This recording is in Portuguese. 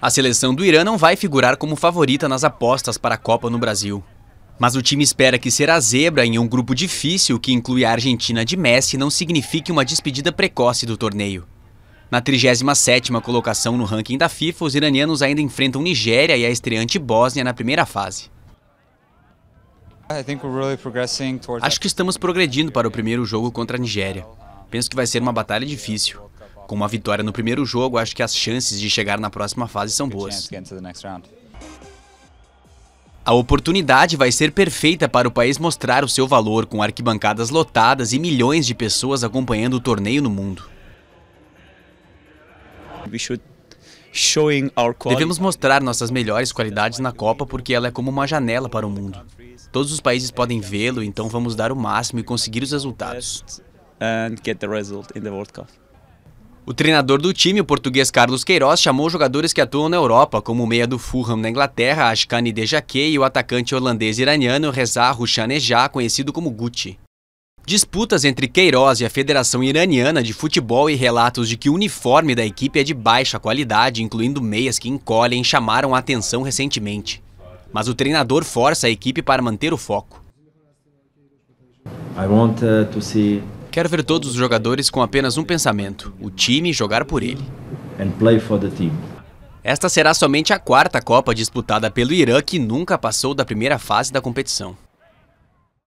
A seleção do Irã não vai figurar como favorita nas apostas para a Copa no Brasil. Mas o time espera que ser a zebra em um grupo difícil que inclui a Argentina de Messi não signifique uma despedida precoce do torneio. Na 37ª colocação no ranking da FIFA, os iranianos ainda enfrentam Nigéria e a estreante Bósnia na primeira fase. Acho que estamos progredindo para o primeiro jogo contra a Nigéria. Penso que vai ser uma batalha difícil. Com uma vitória no primeiro jogo, acho que as chances de chegar na próxima fase são boas. A oportunidade vai ser perfeita para o país mostrar o seu valor, com arquibancadas lotadas e milhões de pessoas acompanhando o torneio no mundo. Devemos mostrar nossas melhores qualidades na Copa porque ela é como uma janela para o mundo. Todos os países podem vê-lo, então vamos dar o máximo e conseguir os resultados. O treinador do time, o português Carlos Queiroz, chamou jogadores que atuam na Europa, como o meia do Fulham na Inglaterra, Ashkani Dejake e o atacante holandês iraniano Reza Rushanejá, conhecido como Guti. Disputas entre Queiroz e a Federação Iraniana de Futebol e relatos de que o uniforme da equipe é de baixa qualidade, incluindo meias que encolhem, chamaram a atenção recentemente. Mas o treinador força a equipe para manter o foco. I want uh, to see Quero ver todos os jogadores com apenas um pensamento: o time jogar por ele. Esta será somente a quarta Copa disputada pelo Irã, que nunca passou da primeira fase da competição.